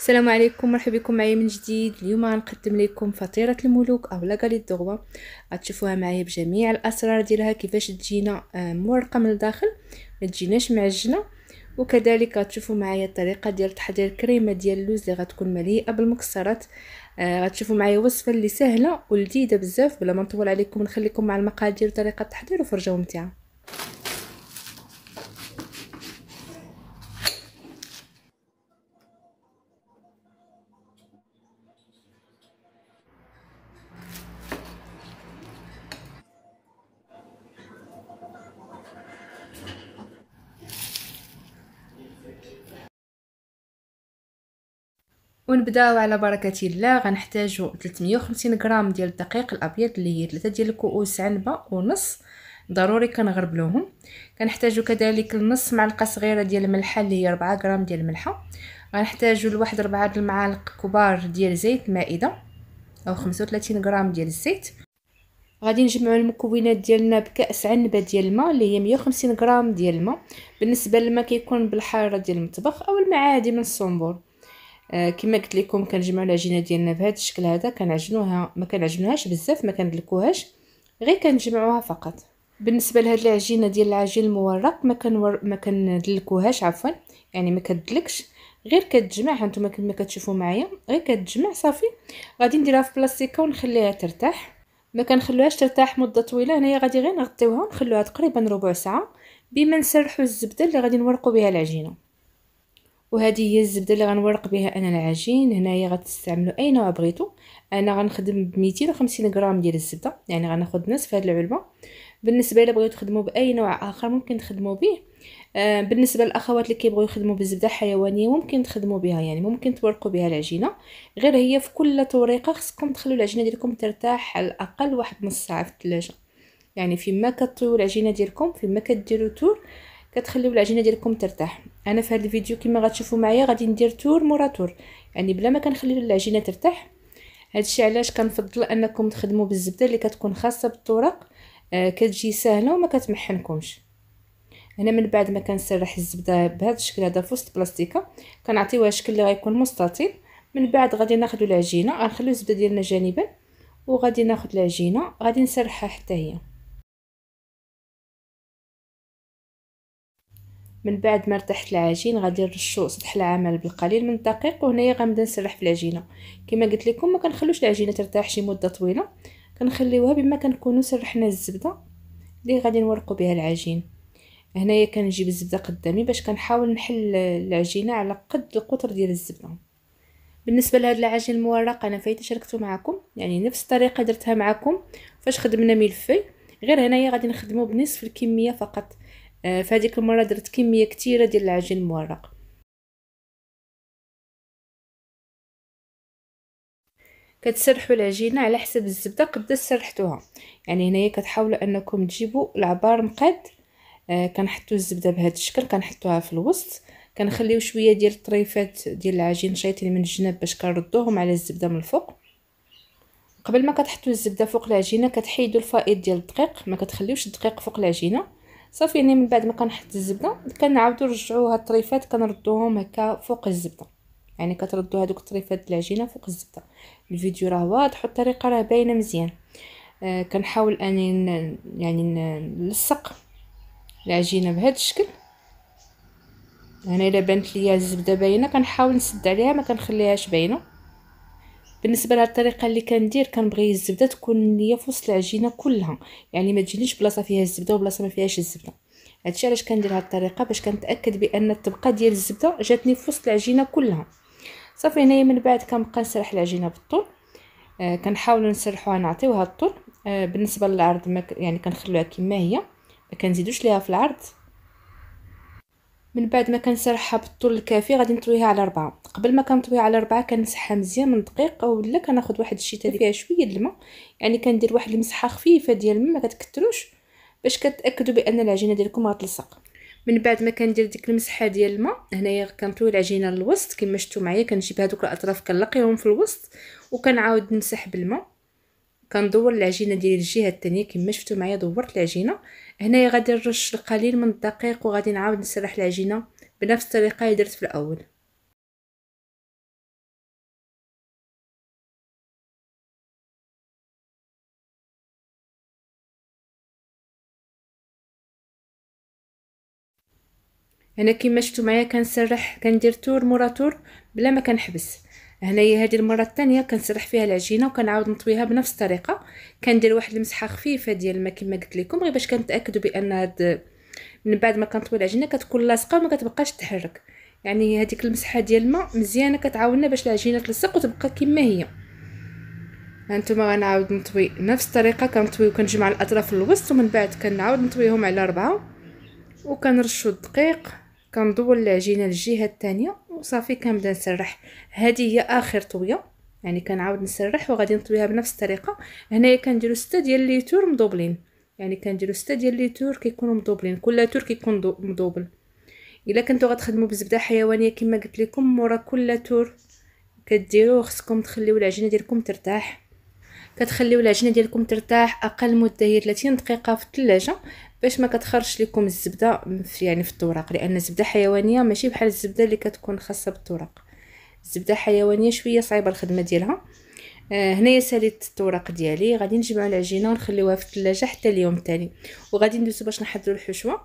السلام عليكم مرحبا بكم معايا من جديد اليوم غنقدم لكم فطيره الملوك او لاكالي دغوا غتشوفوها معايا بجميع الاسرار ديالها كيفاش تجينا آه، مورقه من الداخل ما تجيناش معجنه وكذلك غتشوفوا معايا الطريقه ديال تحضير كريمه ديال اللوز اللي غتكون مليئه بالمكسرات آه، غتشوفوا معايا وصفه اللي سهله ولذيذه بزاف بلا ما نطول عليكم نخليكم مع المقادير وطريقه التحضير وفرجه ممتعه ونبداو على بركه الله غنحتاجو 350 غرام ديال الدقيق الابيض اللي هي 3 ديال الكؤوس عنبه ونص ضروري كنغربلوهم كنحتاجو كذلك نص معلقه صغيره ديال الملحه اللي هي 4 غرام ديال الملحه غنحتاجو لواحد 4 المعالق كبار ديال زيت مائده او 35 غرام ديال الزيت غادي نجمعوا المكونات ديالنا بكاس عنبه ديال الماء اللي هي 150 غرام ديال الماء بالنسبه للماء كيكون بالحاره ديال المطبخ او المعادي من الصنبور آه، كما قلت لكم كنجمعوا العجينه ديالنا بهذا الشكل هذا كنعجنوها ما كنعجنوهاش بزاف ما كندلكوهاش غير كنجمعوها فقط بالنسبه لهاد العجينه ديال العجين المورق ما كنور ما كندلكوهاش عفوا يعني ما كتدلكش غير كتجمع هانتوما كما كتشوفوا معايا غير كتجمع صافي غادي نديرها في بلاستيكه ونخليها ترتاح ما كنخلوهاش ترتاح مده طويله هنايا غادي غير نغطيوها ونخلوها تقريبا ربع ساعه بما نسرحوا الزبده اللي غادي نورقوا بها العجينه وهذه هي الزبده اللي غنورق بها انا العجين هنايا غتستعملوا اي نوع بغيتو انا غنخدم ب 250 غرام ديال الزبده يعني غناخذ نصف هاد العلبه بالنسبه الا بغيتو تخدموا باي نوع اخر ممكن تخدموا به آه، بالنسبه للاخوات اللي كيبغيو يخدموا بالزبده حيوانيه ممكن تخدموا بها يعني ممكن تورقوا بها العجينه غير هي في كل طريقه خصكم تخلوا العجينه ديالكم ترتاح على الاقل واحد نص ساعه في الثلاجه يعني فيما كطيو العجينه ديالكم فيما كديروا تور كتخليو العجينه ديالكم ترتاح انا في هذا الفيديو كما غتشوفوا معايا غادي ندير تور مورا تور يعني بلا ما كنخلي العجينه ترتاح هادشي علاش كنفضل انكم تخدموا بالزبده اللي كتكون خاصه بالطرق آه كتجي سهله وما كتمحنكمش هنا من بعد ما كنسرح الزبده بهذا الشكل هذا في وسط بلاستيكه كنعطيوها شكل اللي غيكون مستطيل من بعد غادي ناخذ العجينه غنخليو الزبده ديالنا جانبا وغادي ناخذ العجينه غادي نسرحها حتى هي من بعد ما ارتحت العجين غادي نرشو سطح العمل بالقليل من الدقيق وهنايا غنبدا نسرح في العجينه كما قلت لكم ما كنخلوش العجينه ترتاح شي مده طويله كنخليوها بما كنكونوا سرحنا الزبده اللي غادي نورقوا بها العجين هنايا كنجيب الزبده قدامي باش كنحاول نحل العجينه على قد القطر ديال الزبده بالنسبه لهاد العجين المورق انا فايته شاركته معكم يعني نفس الطريقه درتها معكم فاش خدمنا ملفي غير هنايا غادي نخدمو بنصف الكميه فقط آه، فهذيك المره درت كميه كثيره ديال العجين المورق كتسرحوا العجينه على حسب الزبده قد سرحتوها يعني هنايا كتحاولوا انكم تجيبوا العبار مقاد آه كنحطوا الزبده بهذا الشكل كنحطوها في الوسط كنخليو شويه ديال الطريفات ديال العجين شايطين من الجناب باش كنردوهم على الزبده من الفوق قبل ما كتحطوا الزبده فوق العجينه كتحيدوا الفائض ديال الدقيق ما كتخليوش الدقيق فوق العجينه صافي يعني من بعد ما كنحط الزبده كنعاودو نرجعو هاد الطريفات كنردوهم هكا فوق الزبده يعني كتردو هادوك الطريفات العجينه فوق الزبده الفيديو راه واضح والطريقه راه باينه مزيان آه كنحاول اني ن... يعني نلصق العجينه بهذا الشكل هنا الا بانت ليا الزبده باينه كنحاول نسد عليها ما كنخليهاش باينه بالنسبه لهاد الطريقه اللي كندير كنبغي الزبده تكون ليا في وسط العجينه كلها يعني ما تجينيش بلاصه فيها الزبده وبلاصه ما فيهاش الزبده هادشي علاش كندير هاد الطريقه باش كنتاكد بان الطبقه ديال الزبده جاتني في وسط العجينه كلها صافي هنايا من بعد كنبقى نسرح العجينه بالطول آه كنحاول نسرحوها نعطيوها الطول آه بالنسبه للعرض ما يعني كنخلوها كما هي ما كنزيدوش ليها في العرض من بعد ما كنسرحها بالطول الكافي غادي نطويها على ربعة قبل ما كنطويها على ربعة كنمسحها مزيان من دقيق ولا كناخد واحد الشيته فيها شويه الماء يعني كندير واحد المسحه خفيفه ديال الماء ما كتكثروش باش كتاكدوا بان العجينه ديالكم غتلصق من بعد ما كندير ديك المسحه ديال الماء هنايا كنطوي العجينه للوسط كما شفتوا معايا كنجيب هذوك الاطراف كنلقيهم في الوسط وكنعاود نمسح بالماء كندور العجينه ديال الجهه الثانيه كما شفتوا معايا دورت العجينه هنايا غادي نرش القليل من الدقيق وغادي نعاود نسرح العجينه بنفس الطريقه اللي درت في الاول هنا كما شفتوا معايا كنسرح كندير تور مورا تور بلا ما كنحبس هنايا هذه المره الثانيه كنسرح فيها العجينه وكنعاود نطويها بنفس الطريقه كندير واحد المسحه خفيفه ديال الماء كما قلت لكم غير باش كنتاكدوا بان هاد من بعد ما كنطوي العجينه كتكون لاصقه وما كتبقاش تحرك يعني هذيك المسحه ديال الماء مزيانه كتعاوننا باش العجينه تلصق وتبقى كما هي هانتوما غنعاود نطوي نفس الطريقه كنطوي وكنجمع الاطراف الوسط ومن بعد كنعاود نطويهم على ربعه وكنرشوا الدقيق كندور العجينه للجهه الثانيه وصافي كنبدا نسرح هذه هي اخر طويه يعني كنعاود نسرح وغادي نطويها بنفس الطريقه هنايا كنديروا 6 ديال لي تور مدوبلين يعني كنديروا 6 ديال لي تور كيكونوا مدوبلين كل تور كيكون مدوبل الا كنتو غتخدموا بزبده حيوانيه كما قلت لكم مورا كل تور كديروه خصكم تخليو العجينه ديالكم ترتاح كتخليو العجينه ديالكم ترتاح اقل مده هي 30 دقيقه في الثلاجه باش ما كتخرجش لكم الزبده في يعني في الطرق لان الزبده حيوانيه ماشي بحال الزبده اللي كتكون خاصه بالطرق الزبده حيوانيه شويه صعيبه الخدمه ديالها آه، هنايا ساليت الطرق ديالي غادي نجمع العجينه ونخليوها في الثلاجه حتى اليوم الثاني وغادي ندوزو باش نحضروا الحشوه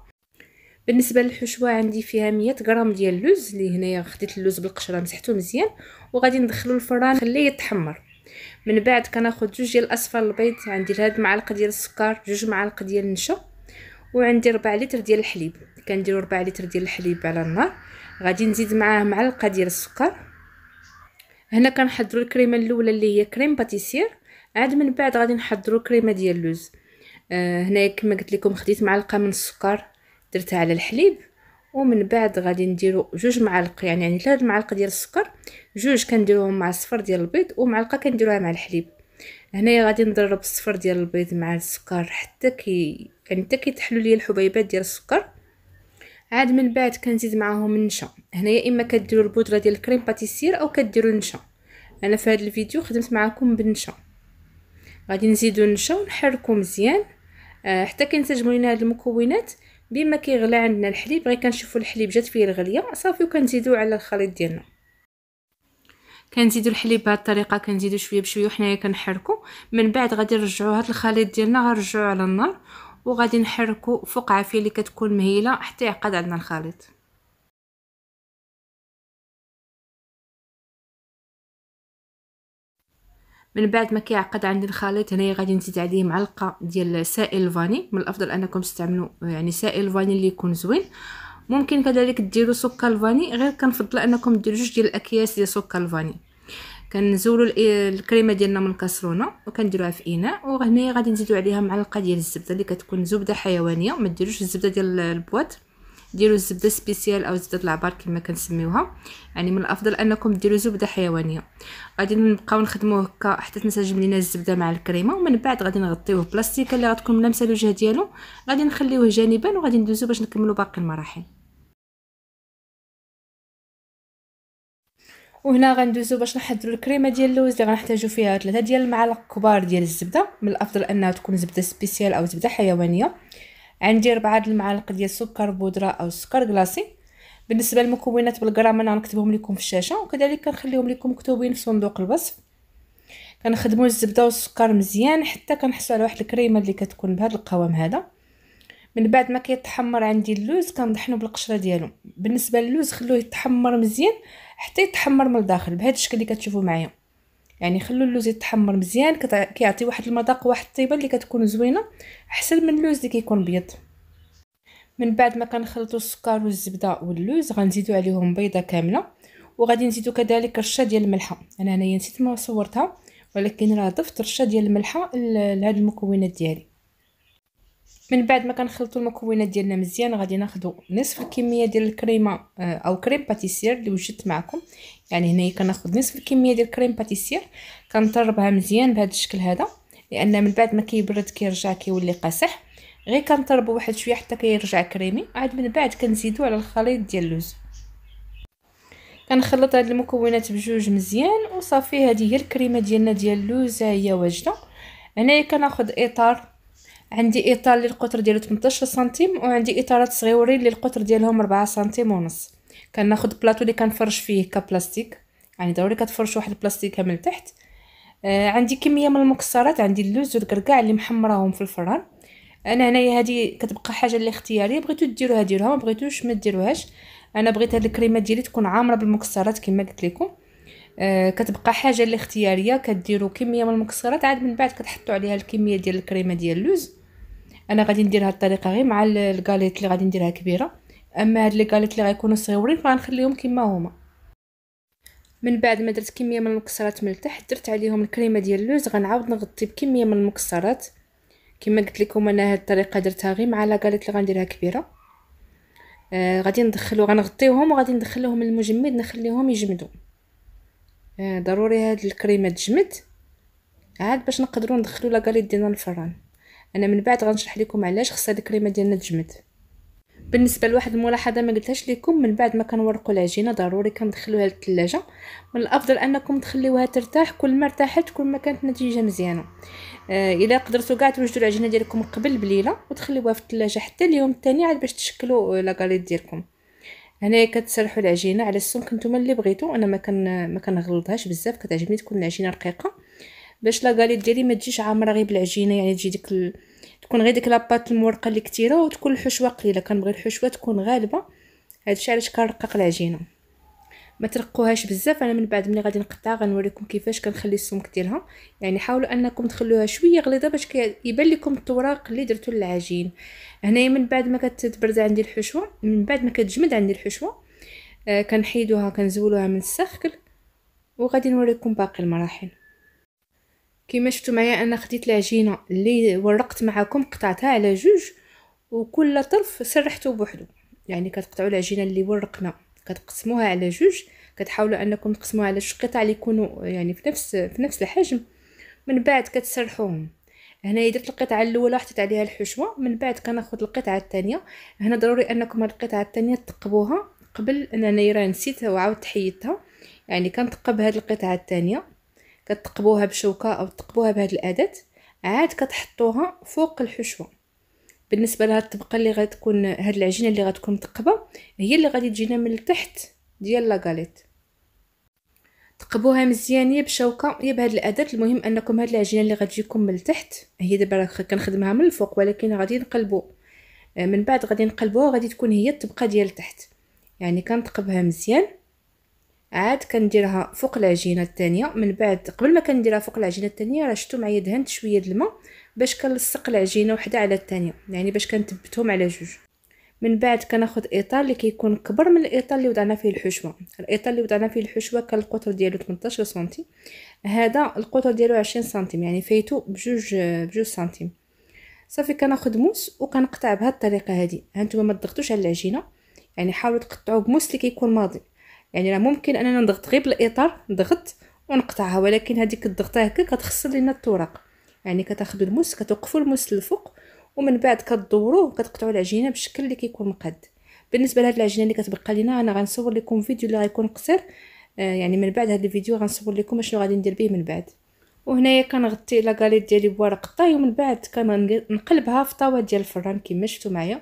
بالنسبه للحشوه عندي فيها 100 غرام ديال اللوز اللي هنايا خديت اللوز بالقشره مسحته مزيان وغادي ندخلو الفران نخليه يتحمر من بعد كناخد جوج ديال الاصفر البيض عندي هاد المعلقه ديال السكر جوج معالق ديال النشا وعندي 4 لتر ديال الحليب كنديروا 4 لتر ديال الحليب على النار غادي نزيد معاه معلقه ديال السكر هنا كنحضروا الكريمه الاولى اللي هي كريم باتيسير عاد من بعد غادي نحضروا كريمه ديال اللوز آه هنا كما قلت لكم خديت معلقه من السكر درتها على الحليب ومن بعد غادي نديرو جوج معالق يعني يعني ثلاث معالق ديال السكر جوج كنديروهم مع صفر ديال البيض ومعلقه كنديروها مع الحليب هنايا غادي نضرب الصفر ديال البيض مع السكر حتى كي يعني حتى كيتحلوا لي الحبيبات ديال السكر عاد من بعد كنزيد معاهم النشا هنايا اما كديروا البودره ديال الكريم باتيسير او كديروا النشا انا في هذا الفيديو خدمت معكم بالنشا غادي نزيدو النشا ونحركو مزيان آه، حتى كينسجموا لينا هاد المكونات بما كيغلى عندنا الحليب غير كنشوفوا الحليب جات فيه الغليه صافي وكنزيدو على الخليط ديالنا كنزيدو الحليب بهاد الطريقه كنزيدو شويه بشويه وحنايا كنحركو من بعد غادي نرجعو هاد الخليط ديالنا غنرجعو على النار وغادي نحركو فوق عافيه اللي كتكون مهيله حتى يعقد عندنا الخليط من بعد ما كيعقد عندي الخليط هنايا غادي نزيد عليه معلقه ديال سائل الفاني من الافضل انكم تستعملوا يعني سائل الفاني اللي يكون زوين ممكن كذلك ديروا سكر الفاني غير كنفضل انكم ديروا جوج ديال الاكياس ديال سكر الفاني كنزولوا الكريمه ديالنا من الكسرونه وكنديروها في اناء وهنايا غادي نزيدوا عليها معلقه ديال الزبده اللي كتكون زبده حيوانيه ما ديروش الزبده ديال البواط ديروا الزبده سبيسيال او زبده العبار كما كنسميوها يعني من الافضل انكم ديروا زبده حيوانيه غادي نبقاو نخدموه هكا حتى تنسجم لينا الزبده مع الكريمه ومن بعد غادي نغطيوه بلاستيكه اللي غتكون ملامسه الوجه ديالو غادي نخليوه جانبا وغادي ندوزو باش نكملو باقي المراحل وهنا غندوزو باش نحضروا الكريمه ديال اللوز اللي غنحتاجو فيها ثلاثه ديال المعالق كبار ديال الزبده من الافضل انها تكون زبده سبيسيال او زبده حيوانيه غندير د المعالق ديال السكر بودره او السكر كلاصي بالنسبه للمكونات بالغرام انا غنكتبهم لكم في الشاشه وكذلك كنخليهم لكم مكتوبين في صندوق الوصف كنخدموا الزبده والسكر مزيان حتى كنحصلوا على واحد الكريمه اللي كتكون بهذا القوام هذا من بعد ما كيتحمر عندي اللوز كنطحنو بالقشره ديالو بالنسبه للوز خلوه يتحمر مزيان حتى يتحمر من الداخل بهذا الشكل اللي كتشوفوا معايا يعني خلوا اللوز يتحمر مزيان كيعطي واحد المذاق واحد الطيبه اللي كتكون زوينه احسن من اللوز اللي كيكون بيض من بعد ما كنخلطوا السكر والزبده واللوز غنزيدوا عليهم بيضه كامله وغادي نزيدوا كذلك رشه ديال الملحه انا هنايا نسيت ما صورتها ولكن راه ضفت رشه ديال الملحه لهاد المكونات ديالي من بعد ما كنخلطوا المكونات ديالنا مزيان غادي ناخذوا نصف الكميه ديال الكريمه آه، او كريم باتيسير اللي وجدت معكم يعني هنايا كناخذ نصف الكميه ديال الكريم باتيسير كنطربها مزيان بهذا الشكل هذا لان من بعد ما كيبرد كيرجع كيولي قاصح غير كنطربو واحد شويه حتى كيرجع كريمي عاد من بعد كنزيدو على الخليط ديال اللوز كنخلط هاد المكونات بجوج مزيان وصافي هذه هي الكريمه ديالنا ديال اللوز هي واجده هنايا كناخذ اطار عندي اطار اللي القطر ديالو 18 سنتيم وعندي اطارات صغيورين اللي القطر ديالهم 4 سنتيم ونص كناخد بلاطو اللي كنفرش فيه كبلاستيك يعني ضروري كتفرش واحد البلاستيكه من تحت آه عندي كميه من المكسرات عندي اللوز والكركاع اللي محمراهم في الفران انا هنايا هذه كتبقى حاجه اللي اختياريه بغيتو ديروها ديروها ما بغيتوش ما ديروهاش انا بغيت هاد الكريمه ديالي تكون عامره بالمكسرات كما قلت لكم آه كتبقى حاجه اللي اختياريه كديروا كميه من المكسرات عاد من بعد كتحطوا عليها الكميه ديال الكريمه ديال اللوز انا غادي ندير هاد الطريقه غير مع الكاليت اللي غادي نديرها كبيره اما هاد الكاليت اللي غيكونوا صغيورين فغنخليهم كما هما من بعد ما درت كميه من المكسرات من التحت درت عليهم الكريمه ديال اللوز غنعاود نغطي بكميه من المكسرات كما قلت لكم انا هاد الطريقه درتها غير مع لاكاليت اللي غنديرها كبيره آه غادي ندخلو غنغطيوهم وغادي ندخلوهم للمجمد نخليهم يجمدوا آه ضروري هاد الكريمه تجمد عاد باش نقدروا ندخلو لاكاليت ديالنا للفران انا من بعد غنشرح لكم علاش خص هاد الكريمه ديالنا تجمد بالنسبه لواحد الملاحظه ما قلتهاش لكم من بعد ما كنورقوا العجينه ضروري كندخلوها للثلاجه من الافضل انكم تخليوها ترتاح كل ما ارتاحت كل ما كانت النتيجه مزيانه آه الا قدرتوا كاع توجدوا العجينه ديالكم قبل بليله وتخليوها في الثلاجه حتى اليوم الثاني عاد باش تشكلوا لاكاليت ديالكم هنايا كتسرحوا العجينه على السمك نتوما اللي بغيتو انا ما كان ما بزاف كتعجبني تكون العجينه رقيقه باش لا غاليت ديالي ما تجيش عامره غير بالعجينه يعني تجي ديك ال... تكون غير ديك لاباط المورقه اللي كثيره وتكون الحشوه قليله كنبغي الحشوه تكون غالبه هادشي علاش كنرقق العجينه ما ترقوهاش بزاف انا من بعد ملي غادي نقطع غنوريكم كيفاش كنخلي السمك ديالها يعني حاولوا انكم تخلوها شويه غليظه باش يبان لكم التوراق اللي درتو للعجين هنايا من بعد ما كتبرد عندي الحشوه من بعد ما كتجمد عندي الحشوه آه كنحيدوها كنزولوها من السخكل وغادي نوريكم باقي المراحل كما شفتوا معايا انا خديت العجينه اللي ورقت معكم قطعتها على جوج وكل طرف سرحته بوحدو يعني كتقطعوا العجينه اللي ورقنا كتقسموها على جوج كتحاولوا انكم تقسموها على جوج قطع اللي يكونوا يعني في نفس في نفس الحجم من بعد كتسرحوهم هنا درت القطعه الاولى حطيت عليها الحشوه من بعد كناخذ القطعه الثانيه هنا ضروري انكم هاد القطعه الثانيه تقبوها قبل انني راه نسيتها وعاود حيدتها يعني كنتقب هاد القطعه الثانيه كتقبوها بشوكه او تقبوها بهاد الاداه عاد كتحطوها فوق الحشوه بالنسبه لهاد الطبقه اللي غتكون هاد العجينه اللي غتكون متقبه هي اللي غادي تجينا من التحت ديال لاكاليت تقبوها مزيان يا بشوكه يا بهاد الاداه المهم انكم هاد العجينه اللي غتجيكم من التحت هي دابا راه كنخدمها من الفوق ولكن غادي نقلبو آه، من بعد غادي نقلبوها غادي تكون هي الطبقه ديال التحت يعني كنتقبها مزيان عاد كنديرها فوق العجينه الثانيه من بعد قبل ما كنديرها فوق العجينه الثانيه راه شفتو معايا دهنت شويه د الماء باش كنلصق العجينه وحده على الثانيه يعني باش كنثبتهم على جوج من بعد كناخذ اطار اللي كيكون كبر من الاطار اللي وضعنا فيه الحشوه الاطار اللي وضعنا فيه الحشوه كان القطر ديالو 18 سنتيم هذا القطر ديالو 20 سنتيم يعني فايتو بجوج بجوج سنتيم صافي كناخذ موس وكنقطع بهاد الطريقه هذه هانتوما ما تضغطوش على العجينه يعني حاولوا تقطعوا بموس اللي كيكون ماضي يعني راه ممكن اننا نضغط غير بالاطار ضغط ونقطعها ولكن هذيك الضغطه هكا كتخسر لنا الطرق يعني كتاخذ الموس كتوقفوا الموس للفوق ومن بعد كدوروه وكتقطعوا العجينه بشكل اللي كيكون مقاد بالنسبه لهاد العجينه اللي كتبقى لينا انا غنصور لكم فيديو اللي غيكون قصير آه يعني من بعد هاد الفيديو غنصور لكم اشنو غادي ندير به من بعد وهنايا كنغطي لا غاليت ديالي بورق الطاي ومن بعد كنقلبها في طاوه ديال الفران كما شفتوا معايا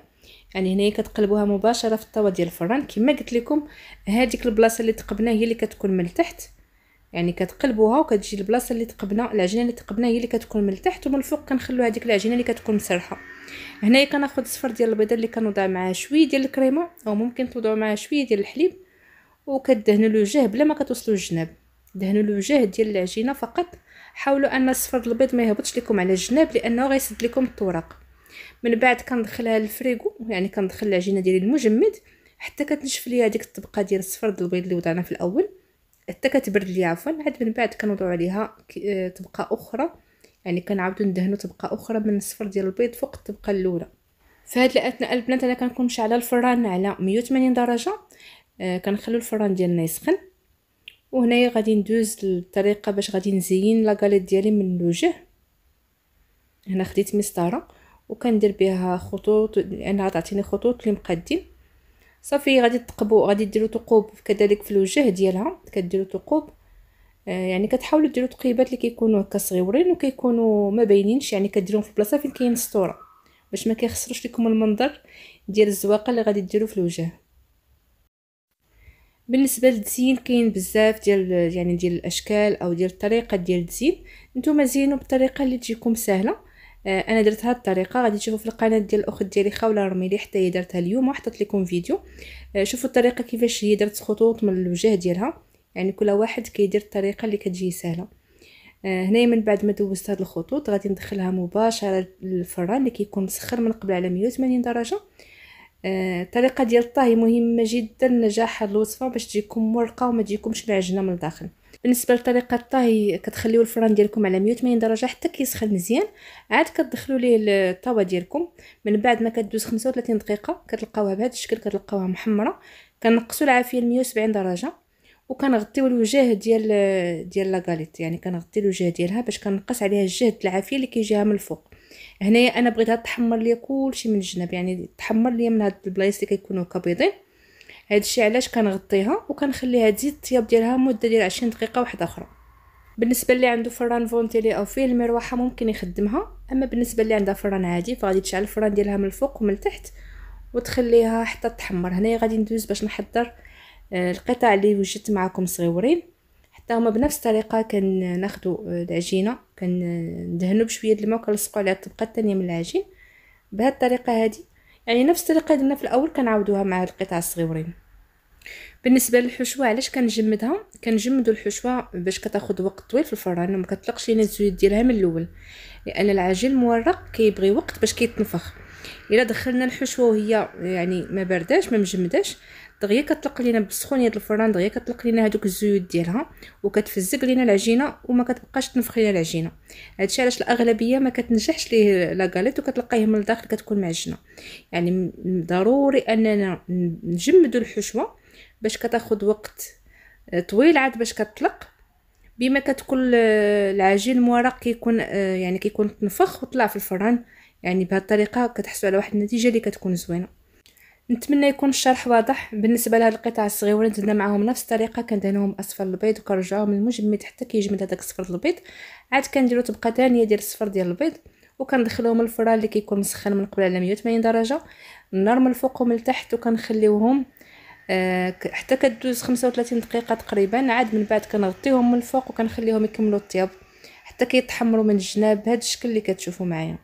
يعني هنايا كتقلبوها مباشره في الطاوه ديال الفران كما قلت لكم هذيك البلاصه اللي تقبنا هي اللي كتكون من التحت يعني كتقلبوها وكتجي البلاصه اللي تقبنا العجينه اللي تقبنا هي اللي كتكون من التحت ومن الفوق كنخلو هذيك العجينه اللي كتكون مسرحه هنايا كناخذ الصفر ديال البيضه اللي كنوضع معاه شويه ديال الكريمه او ممكن توضعوا معاه شويه ديال الحليب وكدهنوا الوجه بلا ما كتوصلوا الجناب دهنوا الوجه ديال العجينه فقط حاولوا ان الصفر البيض ما يهبطش لكم على الجناب لانه غيسد لكم الطرق من بعد كندخلها للفريغو يعني كندخل العجينه ديالي المجمد حتى كتنشف ليا هذيك الطبقه ديال الصفر ديال البيض اللي وضعنا في الاول حتى كتبرد ليا عفوا عاد من بعد كنوضعو عليها آه، طبقه اخرى يعني كنعاودو ندهنو طبقه اخرى من الصفر ديال البيض فوق الطبقه الاولى في هاد الاثناء البنات انا كنكون على الفران على 180 درجه آه كنخلو الفران ديالنا يسخن وهنايا غادي ندوز الطريقه باش غادي نزين لاكاليت ديالي من الوجه هنا خديت مسطره وكندير بها خطوط لانها تعطيني خطوط اللي مقادين صافي غادي تقبوا غادي ديروا ثقوب كذلك في الوجه ديالها كديروا ثقوب آه، يعني كتحاولوا ديروا تقيبات اللي كيكونوا هكا صغيورين وكيكونوا ما باينينش يعني كديروهم في بلاصه فين كاين السطوره باش ما كيخسروش لكم المنظر ديال الزواقه اللي غادي ديروا في الوجه بالنسبه للتزيين كاين بزاف ديال يعني ديال الاشكال او ديال الطريقه ديال التزيين نتوما زينوا بالطريقه اللي تجيكم سهله آه، انا درت هاد الطريقه غادي تشوفوا في القناه ديال الاخت ديالي خوله رميلي حتى هي درتها اليوم وحطت لكم فيديو آه، شوفوا الطريقه كيفاش هي درت خطوط من الوجه ديالها يعني كل واحد كيدير الطريقه اللي كتجي سهله آه، هنايا من بعد ما دوزت هاد الخطوط غادي ندخلها مباشره للفران اللي كيكون مسخر من قبل على 180 درجه الطريقه ديال الطهي مهمه جدا لنجاح هاد الوصفه باش تجيكم ورقه وما تجيكمش معجنه من الداخل بالنسبه لطريقه الطهي كتخليو الفران ديالكم على 180 درجه حتى كيسخن مزيان عاد كتدخلوا ليه الطاوه ديالكم من بعد ما كدوز 35 دقيقه كتلقاوها بهذا الشكل كتلقاوها محمره كنقصوا العافيه ل 170 درجه وكنغطيو الوجه ديال ديال لاغاليت يعني كنغطي الوجه ديالها باش كنقص عليها الجهد العافيه اللي كيجيها من الفوق هنايا انا بغيتها تحمر ليا كلشي من الجناب يعني تحمر ليا من هاد البلايص اللي كيكونوا كبيضين هادشي علاش كنغطيها وكنخليها تزيد الطياب ديالها مده ديال 20 دقيقه واحده اخرى بالنسبه اللي عنده فران فونتيلي او فيه المروحه ممكن يخدمها اما بالنسبه اللي عندها فران عادي فغادي تشعل الفران ديالها من الفوق ومن التحت وتخليها حتى تحمر هنايا غادي ندوز باش نحضر آه، القطع اللي وجدت معكم صغيورين حتى هما بنفس الطريقه كناخذوا آه، العجينه كندهنوا بشويه الماء وكنلصقوا عليها الطبقه الثانيه من العجين بهذه الطريقه هذه يعني نفس الطريقه اللي درنا في الاول كنعاودوها مع القطع الصغيورين بالنسبه للحشوه علاش كنجمدها كنجمدوا الحشوه باش كتاخذ وقت طويل في الفران وما كتطلقش لينا الزيوت ديالها من الاول لان العجين المورق كيبغي وقت باش كيتنفخ الا دخلنا الحشوه وهي يعني ما بارداش ما مجمداش دغيا كطلق لينا بالسخونيه ديال الفران دغيا كطلق لينا هذوك الزيوت ديالها وكتفزق لينا العجينه وما كتبقاش تنفخ لينا العجينه هادشي علاش الاغلبيه ما كتنجحش ليه لا غاليت وكتلقايه من الداخل كتكون معجنه يعني ضروري اننا نجمدوا الحشوه باش كتاخد وقت آه، طويل عاد باش كتطلق بما كتكون العجين مورق كيكون آه، يعني كيكون تنفخ وطلع في الفران يعني بهذه الطريقه كتحصلوا على واحد النتيجه اللي كتكون زوينه نتمنى يكون الشرح واضح بالنسبه لهاد القطع الصغيره درنا معاهم نفس الطريقه كندهنوهم اصفر البيض وكنرجعوهم للمجمد حتى كيجمد هذاك الصفر البيض عاد كنديرو طبقه ثانيه ديال الصفر ديال البيض وكندخلوهم الفران اللي كيكون مسخن من قبل على 180 درجه النار من الفوق ومن التحت وكنخليوهم أه حتى كدوز 35 دقيقه تقريبا عاد من بعد كنغطيهم من الفوق وكنخليهم يكملوا الطياب حتى كيتحمروا من الجناب بهذا الشكل اللي كتشوفوا معايا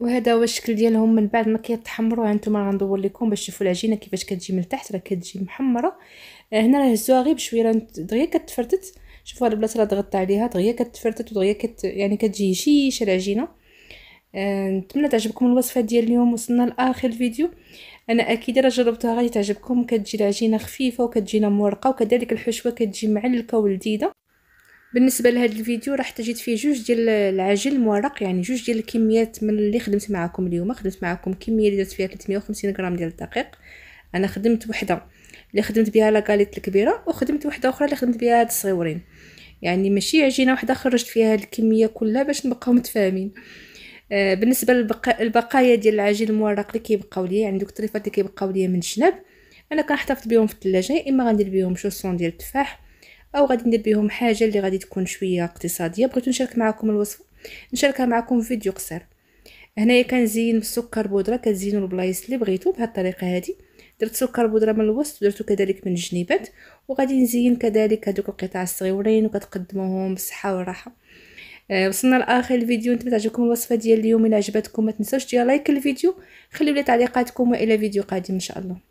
وهذا هو الشكل ديالهم من بعد ما كيتحمروا هانتوما راه غندور لكم باش تشوفوا العجينه كيفاش كتجي من التحت راه كتجي محمره آه، هنا راه هزوها غير بشويه راه دغيا كتفرتت شوفوا هاد البلاصه راه ضغطت عليها دغيا كتفرتت ودغيا كت يعني كتجي هشيشه العجينه آه، نتمنى تعجبكم الوصفه ديال اليوم وصلنا لاخر الفيديو انا اكيد راه جربتها غادي تعجبكم كتجي العجينه خفيفه وكتجينا مورقه وكذلك الحشوه كتجي معلكه ولذيذه بالنسبه لهذا الفيديو راح تجد فيه جوج ديال العجل مورق يعني جوج ديال الكميات من اللي خدمت معكم اليوم خدمت معكم كميه اللي درت فيها 350 غرام ديال الدقيق انا خدمت وحده اللي خدمت بها لاكاليت الكبيره وخدمت وحده اخرى اللي خدمت بها هاد الصغيورين يعني ماشي عجينه وحده خرجت فيها هاد الكميه كلها باش نبقاو متفاهمين آه بالنسبه للبقايا ديال العجين المورق اللي كيبقاو ليا يعني دوك الطريفات اللي كيبقاو ليا من الشناب انا كنحتفظ بهم في الثلاجه يا اما غندير بهم شوسون ديال التفاح او غادي ندير بهم حاجه اللي غادي تكون شويه اقتصاديه بغيت نشارك معكم الوصفه نشاركها معكم في فيديو قصير هنايا كنزين بالسكر بودره كتزينوا البلايص اللي بغيتو بهذه الطريقه هذه درت سكر بودره من الوسط ودرتو كذلك من الجنيبات وغادي نزين كذلك هذوك القطع الصغيورين وكتقدموهم بالصحه والراحه آه، وصلنا لاخر الفيديو نتمنى تعجبكم الوصفه ديال اليوم الى عجبتكم ما تنساوش ديال لايك الفيديو خليو لي تعليقاتكم والى فيديو قادم ان شاء الله